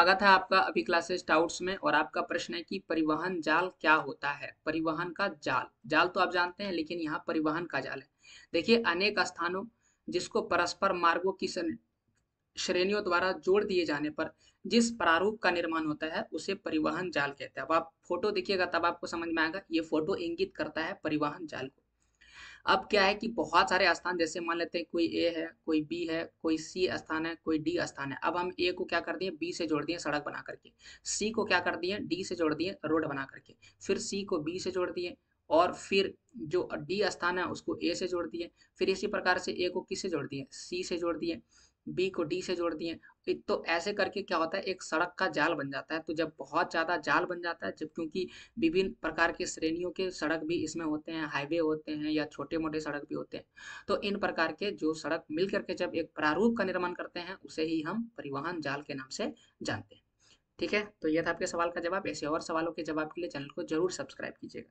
स्वागत है आपका अभी क्लासेस टाउट्स में और आपका प्रश्न है कि परिवहन जाल क्या होता है परिवहन का जाल जाल तो आप जानते हैं लेकिन यहाँ परिवहन का जाल है देखिए अनेक स्थानों जिसको परस्पर मार्गों की श्रेणियों द्वारा जोड़ दिए जाने पर जिस प्रारूप का निर्माण होता है उसे परिवहन जाल कहते हैं अब आप फोटो देखिएगा तब आपको समझ में आएगा ये फोटो इंगित करता है परिवहन जाल को अब क्या है कि बहुत सारे स्थान जैसे मान लेते हैं कोई ए है कोई बी है कोई सी स्थान है कोई डी स्थान है अब हम ए को क्या कर दिए बी से जोड़ दिए सड़क बना करके सी को क्या कर दिए डी से जोड़ दिए रोड बना करके फिर सी को बी से जोड़ दिए और फिर जो डी स्थान है उसको ए से जोड़ दिए फिर इसी प्रकार से ए को किस से जोड़ दिए सी से जोड़ दिए बी को डी से जोड़ दिए तो, तो ऐसे करके क्या होता है एक सड़क का जाल बन जाता है तो जब बहुत ज़्यादा जाल बन जाता है जब क्योंकि विभिन्न प्रकार के श्रेणियों के सड़क भी इसमें होते हैं हाईवे होते हैं या छोटे मोटे सड़क भी होते हैं तो इन प्रकार के जो सड़क मिल करके जब एक प्रारूप का निर्माण करते हैं उसे ही हम परिवहन जाल के नाम से जानते हैं ठीक है तो यह था आपके सवाल का जवाब ऐसे और सवालों के जवाब के लिए चैनल को जरूर सब्सक्राइब कीजिएगा